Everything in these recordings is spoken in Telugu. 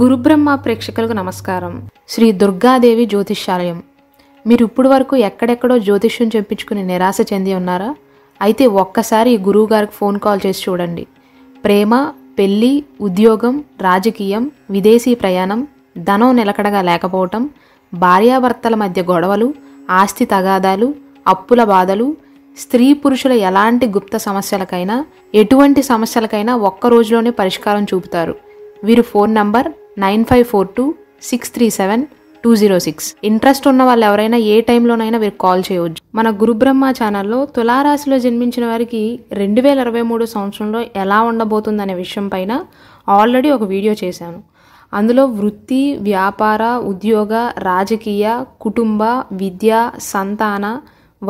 గురుబ్రహ్మ ప్రేక్షకులకు నమస్కారం శ్రీ దుర్గాదేవి జ్యోతిష్యాలయం మీరు ఇప్పుడు వరకు ఎక్కడెక్కడో జ్యోతిష్యం చెప్పించుకుని నిరాశ చెంది ఉన్నారా అయితే ఒక్కసారి గురువు గారికి ఫోన్ కాల్ చేసి చూడండి ప్రేమ పెళ్ళి ఉద్యోగం రాజకీయం విదేశీ ప్రయాణం ధనం నిలకడగా లేకపోవటం భార్యాభర్తల మధ్య గొడవలు ఆస్తి తగాదాలు అప్పుల బాధలు స్త్రీ పురుషుల ఎలాంటి గుప్త సమస్యలకైనా ఎటువంటి సమస్యలకైనా ఒక్క రోజులోనే పరిష్కారం చూపుతారు వీరు phone number nine five four two six three seven two zero six interest ఉన్న వాళ్ళు ఎవరైనా ఏ టైంలోనైనా వీరు కాల్ చేయవచ్చు మన గురుబ్రహ్మ ఛానల్లో తులారాశిలో జన్మించిన వారికి రెండు వేల ఇరవై మూడు సంవత్సరంలో ఎలా ఉండబోతుందనే విషయం పైన ఆల్రెడీ ఒక వీడియో చేశాను అందులో వృత్తి వ్యాపార ఉద్యోగ రాజకీయ కుటుంబ విద్య సంతాన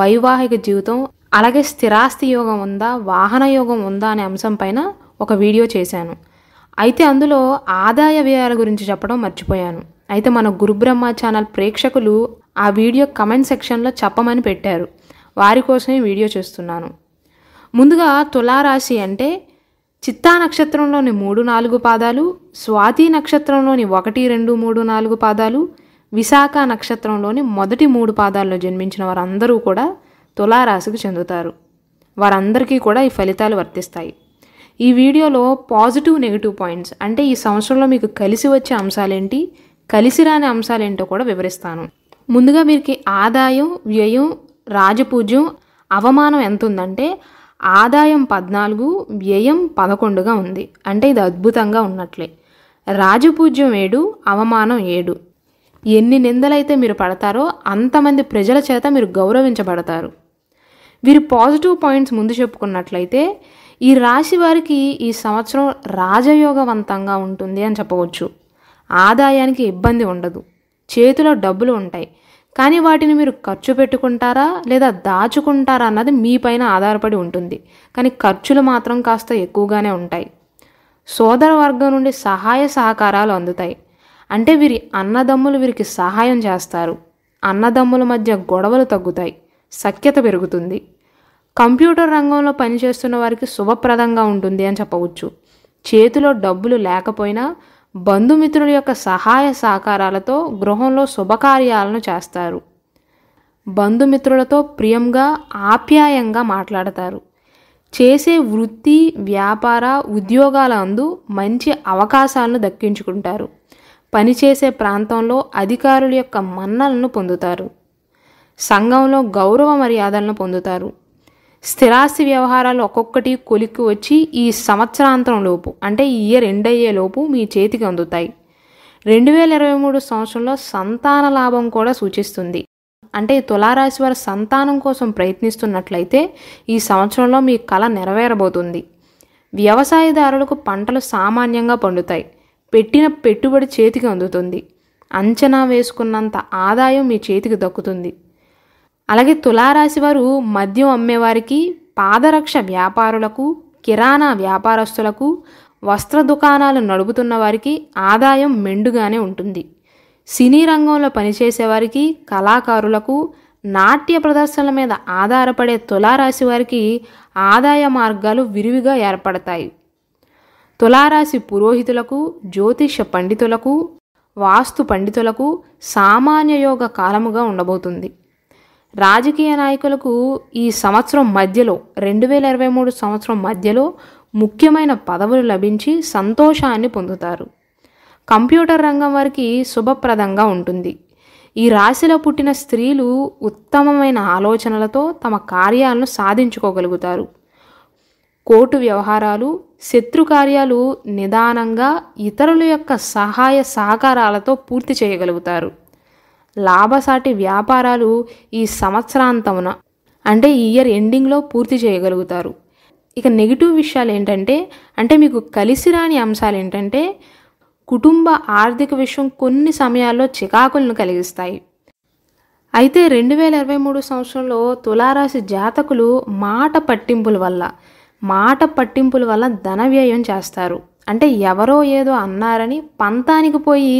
వైవాహిక జీవితం అలాగే స్థిరాస్తి యోగం ఉందా వాహన యోగం ఉందా అనే అంశం పైన ఒక వీడియో చేశాను అయితే అందులో ఆదాయ వ్యయాల గురించి చెప్పడం మర్చిపోయాను అయితే మన గురుబ్రహ్మ ఛానల్ ప్రేక్షకులు ఆ వీడియో కమెంట్ సెక్షన్లో చెప్పమని పెట్టారు వారి కోసమే వీడియో చేస్తున్నాను ముందుగా తులారాశి అంటే చిత్తా నక్షత్రంలోని మూడు నాలుగు పాదాలు స్వాతి నక్షత్రంలోని ఒకటి రెండు మూడు నాలుగు పాదాలు విశాఖ నక్షత్రంలోని మొదటి మూడు పాదాల్లో జన్మించిన వారందరూ కూడా తులారాశికి చెందుతారు వారందరికీ కూడా ఈ ఫలితాలు వర్తిస్తాయి ఈ వీడియోలో పాజిటివ్ నెగిటివ్ పాయింట్స్ అంటే ఈ సంవత్సరంలో మీకు కలిసి వచ్చే అంశాలేంటి కలిసి రాని అంశాలేంటో కూడా వివరిస్తాను ముందుగా మీకు ఆదాయం వ్యయం రాజపూజ్యం అవమానం ఎంత ఉందంటే ఆదాయం పద్నాలుగు వ్యయం పదకొండుగా ఉంది అంటే ఇది అద్భుతంగా ఉన్నట్లే రాజపూజ్యం ఏడు అవమానం ఏడు ఎన్ని నిందలైతే మీరు పడతారో అంతమంది ప్రజల చేత మీరు గౌరవించబడతారు వీరు పాజిటివ్ పాయింట్స్ ముందు చెప్పుకున్నట్లయితే ఈ రాశి వారికి ఈ సంవత్సరం రాజయోగవంతంగా ఉంటుంది అని చెప్పవచ్చు ఆదాయానికి ఇబ్బంది ఉండదు చేతిలో డబ్బులు ఉంటాయి కానీ వాటిని మీరు ఖర్చు పెట్టుకుంటారా లేదా దాచుకుంటారా అన్నది మీపైన ఆధారపడి ఉంటుంది కానీ ఖర్చులు మాత్రం కాస్త ఎక్కువగానే ఉంటాయి సోదర వర్గం నుండి సహాయ సహకారాలు అందుతాయి అంటే వీరి అన్నదమ్ములు వీరికి సహాయం చేస్తారు అన్నదమ్ముల మధ్య గొడవలు తగ్గుతాయి సఖ్యత పెరుగుతుంది కంప్యూటర్ రంగంలో పనిచేస్తున్న వారికి శుభప్రదంగా ఉంటుంది అని చెప్పవచ్చు చేతిలో డబ్బులు లేకపోయినా బంధుమిత్రుల యొక్క సహాయ సహకారాలతో గృహంలో శుభకార్యాలను చేస్తారు బంధుమిత్రులతో ప్రియంగా ఆప్యాయంగా మాట్లాడతారు చేసే వృత్తి వ్యాపార ఉద్యోగాల అందు మంచి అవకాశాలను దక్కించుకుంటారు పనిచేసే ప్రాంతంలో అధికారుల యొక్క మన్నలను పొందుతారు సంఘంలో గౌరవ మర్యాదలను పొందుతారు స్థిరాస్తి వ్యవహారాలు ఒక్కొక్కటి కొలిక్కి వచ్చి ఈ సంవత్సరాంతరం లోపు అంటే ఈ ఇయర్ ఎండ్ అయ్యేలోపు లోపు మీ చేతికి అందుతాయి రెండు వేల ఇరవై మూడు సంవత్సరంలో సంతాన లాభం కూడా సూచిస్తుంది అంటే తులారాశి వారి సంతానం కోసం ప్రయత్నిస్తున్నట్లయితే ఈ సంవత్సరంలో మీ కళ నెరవేరబోతుంది వ్యవసాయదారులకు పంటలు సామాన్యంగా పండుతాయి పెట్టిన పెట్టుబడి చేతికి అందుతుంది అంచనా వేసుకున్నంత ఆదాయం మీ చేతికి దక్కుతుంది అలాగే తులారాశి వారు మద్యం అమ్మేవారికి పాదరక్ష వ్యాపారులకు కిరాణా వ్యాపారస్తులకు వస్త్ర దుకాణాలు నడుపుతున్న వారికి ఆదాయం మెండుగానే ఉంటుంది సినీ రంగంలో పనిచేసేవారికి కళాకారులకు నాట్య ప్రదర్శనల మీద ఆధారపడే తులారాశి వారికి ఆదాయ మార్గాలు విరివిగా ఏర్పడతాయి తులారాశి పురోహితులకు జ్యోతిష పండితులకు వాస్తు పండితులకు సామాన్య యోగ కాలముగా ఉండబోతుంది రాజకీయ నాయకులకు ఈ సంవత్సరం మధ్యలో రెండు వేల ఇరవై మూడు సంవత్సరం మధ్యలో ముఖ్యమైన పదవులు లభించి సంతోషాన్ని పొందుతారు కంప్యూటర్ రంగం వారికి శుభప్రదంగా ఉంటుంది ఈ రాశిలో పుట్టిన స్త్రీలు ఉత్తమమైన ఆలోచనలతో తమ కార్యాలను సాధించుకోగలుగుతారు కోర్టు వ్యవహారాలు శత్రు కార్యాలు నిదానంగా ఇతరుల యొక్క సహాయ సహకారాలతో పూర్తి చేయగలుగుతారు లాభసాటి వ్యాపారాలు ఈ సంవత్సరాంతమున అంటే ఈ ఇయర్ ఎండింగ్లో పూర్తి చేయగలుగుతారు ఇక నెగిటివ్ విషయాలు ఏంటంటే అంటే మీకు కలిసి రాని అంశాలు ఏంటంటే కుటుంబ ఆర్థిక విషయం కొన్ని సమయాల్లో చికాకులను కలిగిస్తాయి అయితే రెండు వేల ఇరవై మూడు సంవత్సరంలో తులారాశి జాతకులు మాట పట్టింపుల వల్ల మాట పట్టింపుల వల్ల ధన వ్యయం చేస్తారు అంటే ఎవరో ఏదో అన్నారని పంతానికి పోయి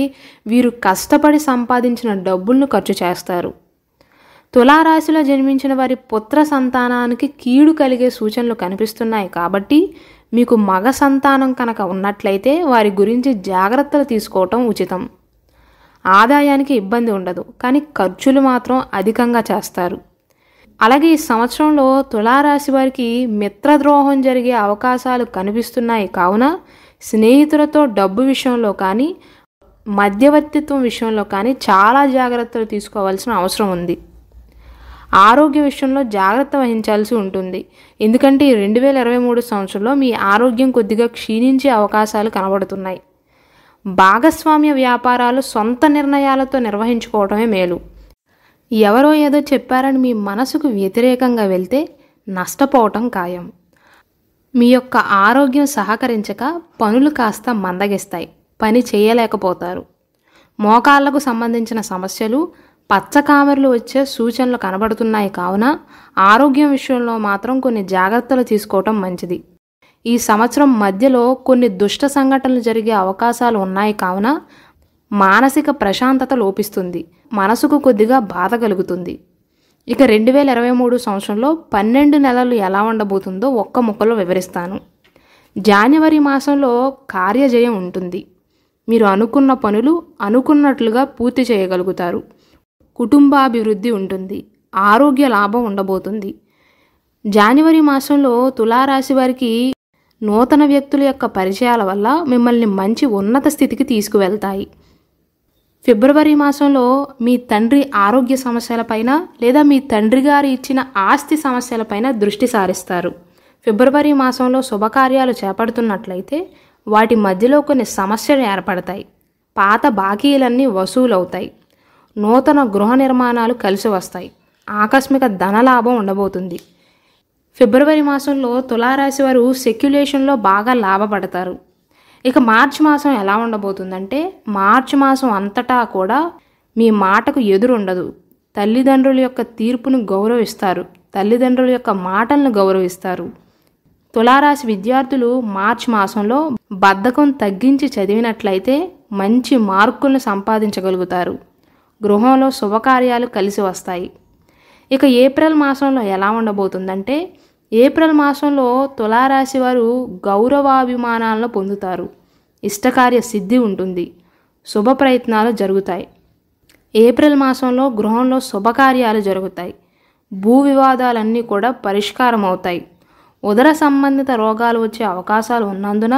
వీరు కష్టపడి సంపాదించిన డబ్బులను ఖర్చు చేస్తారు తులారాశిలో జన్మించిన వారి పుత్ర సంతానానికి కీడు కలిగే సూచనలు కనిపిస్తున్నాయి కాబట్టి మీకు మగ సంతానం కనుక ఉన్నట్లయితే వారి గురించి జాగ్రత్తలు తీసుకోవటం ఉచితం ఆదాయానికి ఇబ్బంది ఉండదు కానీ ఖర్చులు మాత్రం అధికంగా చేస్తారు అలాగే ఈ సంవత్సరంలో తులారాశి వారికి మిత్రద్రోహం జరిగే అవకాశాలు కనిపిస్తున్నాయి కావున స్నేహితులతో డబ్బు విషయంలో కానీ మధ్యవర్తిత్వం విషయంలో కానీ చాలా జాగ్రత్తలు తీసుకోవాల్సిన అవసరం ఉంది ఆరోగ్య విషయంలో జాగ్రత్త వహించాల్సి ఉంటుంది ఎందుకంటే ఈ రెండు వేల ఇరవై మూడు సంవత్సరంలో మీ ఆరోగ్యం కొద్దిగా క్షీణించే అవకాశాలు కనబడుతున్నాయి భాగస్వామ్య వ్యాపారాలు సొంత నిర్ణయాలతో నిర్వహించుకోవడమే మేలు ఎవరో ఏదో చెప్పారని మీ మనసుకు వ్యతిరేకంగా వెళ్తే నష్టపోవటం ఖాయం మీ యొక్క ఆరోగ్యం సహకరించక పనులు కాస్త మందగిస్తాయి పని చేయలేకపోతారు మోకాళ్లకు సంబంధించిన సమస్యలు పచ్చకామెర్లు వచ్చే సూచనలు కనబడుతున్నాయి కావున ఆరోగ్యం విషయంలో మాత్రం కొన్ని జాగ్రత్తలు తీసుకోవటం మంచిది ఈ సంవత్సరం మధ్యలో కొన్ని దుష్ట సంఘటనలు జరిగే అవకాశాలు ఉన్నాయి కావున మానసిక ప్రశాంతత లోపిస్తుంది మనసుకు కొద్దిగా బాధ కలుగుతుంది ఇక రెండు వేల ఇరవై మూడు సంవత్సరంలో పన్నెండు నెలలు ఎలా ఉండబోతుందో ఒక్క ముక్కలో వివరిస్తాను జనవరి మాసంలో కార్యజయం ఉంటుంది మీరు అనుకున్న పనులు అనుకున్నట్లుగా పూర్తి చేయగలుగుతారు కుటుంబాభివృద్ధి ఉంటుంది ఆరోగ్య లాభం ఉండబోతుంది జనవరి మాసంలో తులారాశి వారికి నూతన వ్యక్తుల యొక్క పరిచయాల వల్ల మిమ్మల్ని మంచి ఉన్నత స్థితికి తీసుకువెళ్తాయి ఫిబ్రవరి మాసంలో మీ తండ్రి ఆరోగ్య సమస్యలపైన లేదా మీ తండ్రి గారు ఇచ్చిన ఆస్తి సమస్యలపైన దృష్టి సారిస్తారు ఫిబ్రవరి మాసంలో శుభకార్యాలు చేపడుతున్నట్లయితే వాటి మధ్యలో కొన్ని సమస్యలు ఏర్పడతాయి పాత బాకీలన్నీ వసూలవుతాయి నూతన గృహ నిర్మాణాలు కలిసి వస్తాయి ఆకస్మిక ధనలాభం ఉండబోతుంది ఫిబ్రవరి మాసంలో తులారాశి వారు సెక్యులేషన్లో బాగా లాభపడతారు ఇక మార్చి మాసం ఎలా ఉండబోతుందంటే మార్చి మాసం అంతటా కూడా మీ మాటకు ఎదురుండదు తల్లిదండ్రుల యొక్క తీర్పును గౌరవిస్తారు తల్లిదండ్రుల యొక్క మాటలను గౌరవిస్తారు తులారాశి విద్యార్థులు మార్చి మాసంలో బద్ధకం తగ్గించి చదివినట్లయితే మంచి మార్కులను సంపాదించగలుగుతారు గృహంలో శుభకార్యాలు కలిసి వస్తాయి ఇక ఏప్రిల్ మాసంలో ఎలా ఉండబోతుందంటే ఏప్రిల్ మాసంలో తులారాశి వారు గౌరవాభిమానాలను పొందుతారు ఇష్టకార్య సిద్ధి ఉంటుంది శుభ ప్రయత్నాలు జరుగుతాయి ఏప్రిల్ మాసంలో గృహంలో శుభకార్యాలు జరుగుతాయి భూ వివాదాలన్నీ కూడా పరిష్కారం అవుతాయి ఉదర సంబంధిత రోగాలు వచ్చే అవకాశాలు ఉన్నందున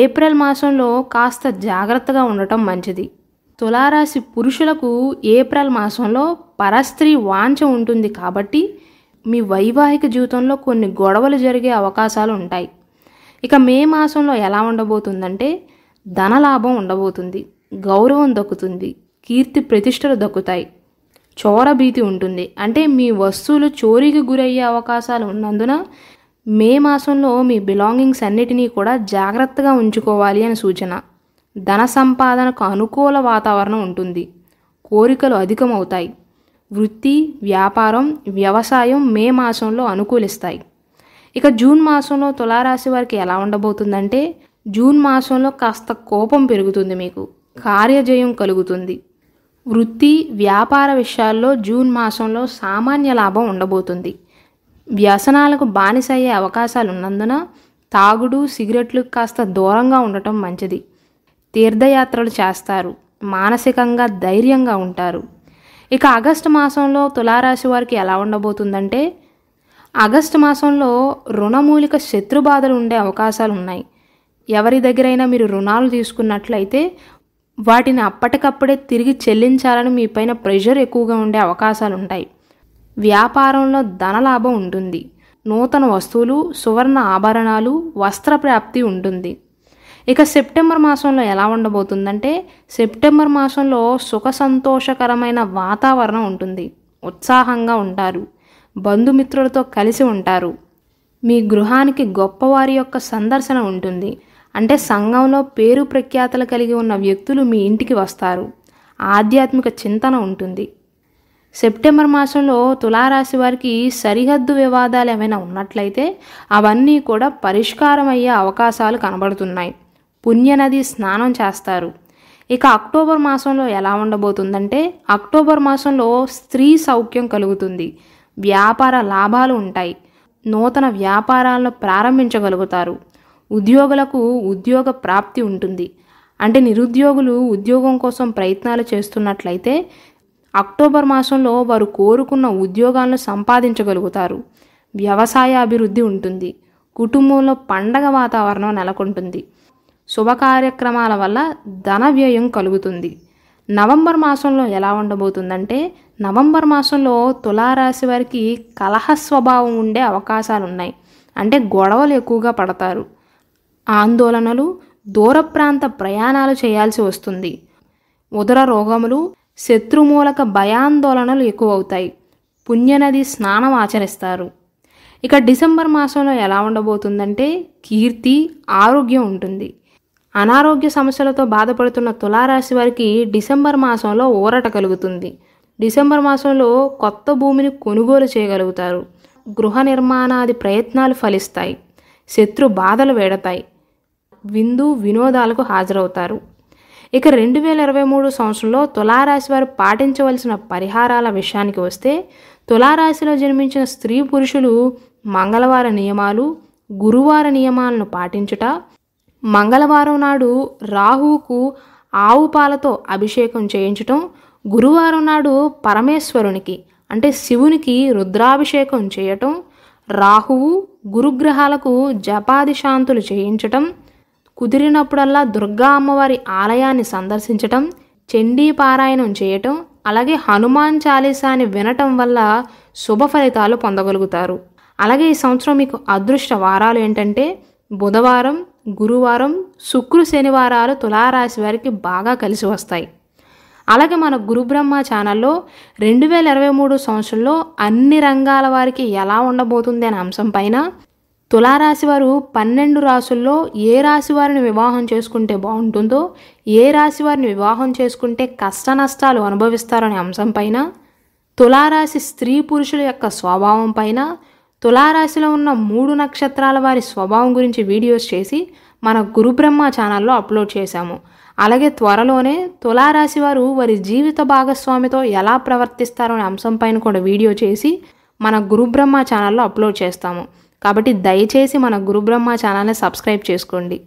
ఏప్రిల్ మాసంలో కాస్త జాగ్రత్తగా ఉండటం మంచిది తులారాశి పురుషులకు ఏప్రిల్ మాసంలో పరస్త్రీ వాంఛ ఉంటుంది కాబట్టి మీ వైవాహిక జీవితంలో కొన్ని గొడవలు జరిగే అవకాశాలు ఉంటాయి ఇక మే మాసంలో ఎలా ఉండబోతుందంటే ధనలాభం ఉండబోతుంది గౌరవం దక్కుతుంది కీర్తి ప్రతిష్టలు దక్కుతాయి చోరభీతి ఉంటుంది అంటే మీ వస్తువులు చోరీకి గురయ్యే అవకాశాలు ఉన్నందున మే మాసంలో మీ బిలాంగింగ్స్ అన్నిటినీ కూడా జాగ్రత్తగా ఉంచుకోవాలి అని సూచన ధన సంపాదనకు అనుకూల వాతావరణం ఉంటుంది కోరికలు అధికమవుతాయి వృత్తి వ్యాపారం వ్యవసాయం మే మాసంలో అనుకూలిస్తాయి ఇక జూన్ మాసంలో తులారాశి వారికి ఎలా ఉండబోతుందంటే జూన్ మాసంలో కాస్త కోపం పెరుగుతుంది మీకు కార్యజయం కలుగుతుంది వృత్తి వ్యాపార విషయాల్లో జూన్ మాసంలో సామాన్య లాభం ఉండబోతుంది వ్యసనాలకు బానిస అయ్యే అవకాశాలు ఉన్నందున తాగుడు సిగరెట్లు కాస్త దూరంగా ఉండటం మంచిది తీర్థయాత్రలు చేస్తారు మానసికంగా ధైర్యంగా ఉంటారు ఇక ఆగస్టు మాసంలో తులారాశి వారికి ఎలా ఉండబోతుందంటే ఆగస్టు మాసంలో రుణమూలిక శత్రు బాధలు ఉండే అవకాశాలు ఉన్నాయి ఎవరి దగ్గరైనా మీరు రుణాలు తీసుకున్నట్లయితే వాటిని అప్పటికప్పుడే తిరిగి చెల్లించాలని మీపైన ప్రెషర్ ఎక్కువగా ఉండే అవకాశాలు ఉంటాయి వ్యాపారంలో ధనలాభం ఉంటుంది నూతన వస్తువులు సువర్ణ ఆభరణాలు వస్త్ర ఉంటుంది ఇక సెప్టెంబర్ మాసంలో ఎలా ఉండబోతుందంటే సెప్టెంబర్ మాసంలో సుఖ సంతోషకరమైన వాతావరణం ఉంటుంది ఉత్సాహంగా ఉంటారు బంధుమిత్రులతో కలిసి ఉంటారు మీ గృహానికి గొప్పవారి యొక్క సందర్శన ఉంటుంది అంటే సంఘంలో పేరు ప్రఖ్యాతలు కలిగి ఉన్న వ్యక్తులు మీ ఇంటికి వస్తారు ఆధ్యాత్మిక చింతన ఉంటుంది సెప్టెంబర్ మాసంలో తులారాశి వారికి సరిహద్దు వివాదాలు ఏమైనా ఉన్నట్లయితే అవన్నీ కూడా పరిష్కారం అయ్యే అవకాశాలు కనబడుతున్నాయి పుణ్యనది స్నానం చేస్తారు ఇక అక్టోబర్ మాసంలో ఎలా ఉండబోతుందంటే అక్టోబర్ మాసంలో స్త్రీ సౌఖ్యం కలుగుతుంది వ్యాపార లాభాలు ఉంటాయి నూతన వ్యాపారాలను ప్రారంభించగలుగుతారు ఉద్యోగులకు ఉద్యోగ ప్రాప్తి ఉంటుంది అంటే నిరుద్యోగులు ఉద్యోగం కోసం ప్రయత్నాలు చేస్తున్నట్లయితే అక్టోబర్ మాసంలో వారు కోరుకున్న ఉద్యోగాలను సంపాదించగలుగుతారు వ్యవసాయ అభివృద్ధి ఉంటుంది కుటుంబంలో పండగ వాతావరణం నెలకొంటుంది శుభకార్యక్రమాల వల్ల ధన వ్యయం కలుగుతుంది నవంబర్ మాసంలో ఎలా ఉండబోతుందంటే నవంబర్ మాసంలో తులారాశి వారికి కలహ స్వభావం ఉండే అవకాశాలు ఉన్నాయి అంటే గొడవలు ఎక్కువగా పడతారు ఆందోళనలు దూర ప్రాంత ప్రయాణాలు చేయాల్సి వస్తుంది ఉదర రోగములు శత్రుమూలక భయాందోళనలు ఎక్కువ అవుతాయి పుణ్యనది స్నానం ఆచరిస్తారు ఇక డిసెంబర్ మాసంలో ఎలా ఉండబోతుందంటే కీర్తి ఆరోగ్యం ఉంటుంది అనారోగ్య సమస్యలతో బాధపడుతున్న తులారాశి వారికి డిసెంబర్ మాసంలో ఊరట కలుగుతుంది డిసెంబర్ మాసంలో కొత్త భూమిని కొనుగోలు చేయగలుగుతారు గృహ నిర్మాణాది ప్రయత్నాలు ఫలిస్తాయి శత్రు బాధలు వేడతాయి విందు వినోదాలకు హాజరవుతారు ఇక రెండు వేల ఇరవై మూడు సంవత్సరంలో తులారాశి వారు పాటించవలసిన పరిహారాల విషయానికి వస్తే తులారాశిలో జన్మించిన స్త్రీ పురుషులు మంగళవార నియమాలు గురువార నియమాలను పాటించుట మంగళవారం నాడు రాహువుకు ఆవు పాలతో అభిషేకం చేయించటం గురువారం నాడు పరమేశ్వరునికి అంటే శివునికి రుద్రాభిషేకం చేయటం రాహువు గురుగ్రహాలకు జపాదిశాంతులు చేయించటం కుదిరినప్పుడల్లా దుర్గా అమ్మవారి ఆలయాన్ని సందర్శించటం చండీ పారాయణం చేయటం అలాగే హనుమాన్ చాలీసాని వినటం వల్ల శుభ ఫలితాలు పొందగలుగుతారు అలాగే ఈ సంవత్సరం మీకు అదృష్ట వారాలు ఏంటంటే బుధవారం గురువారం శుక్రు శనివారాలు తులారాశి వారికి బాగా కలిసి వస్తాయి అలాగే మన గురుబ్రహ్మ ఛానల్లో రెండు వేల ఇరవై మూడు సంవత్సరంలో అన్ని రంగాల వారికి ఎలా ఉండబోతుంది అనే అంశం పైన తులారాశి వారు పన్నెండు రాసుల్లో ఏ రాశి వారిని వివాహం చేసుకుంటే బాగుంటుందో ఏ రాశి వారిని వివాహం చేసుకుంటే కష్ట నష్టాలు అనుభవిస్తారనే అంశం పైన తులారాశి స్త్రీ పురుషుల యొక్క స్వభావం పైన తులారాశిలో ఉన్న మూడు నక్షత్రాల వారి స్వభావం గురించి వీడియోస్ చేసి మన గురుబ్రహ్మ ఛానల్లో అప్లోడ్ చేశాము అలాగే త్వరలోనే తులారాశి వారు వారి జీవిత భాగస్వామితో ఎలా ప్రవర్తిస్తారు అనే అంశంపైన కూడా వీడియో చేసి మన గురుబ్రహ్మ ఛానల్లో అప్లోడ్ చేస్తాము కాబట్టి దయచేసి మన గురుబ్రహ్మ ఛానల్ని సబ్స్క్రైబ్ చేసుకోండి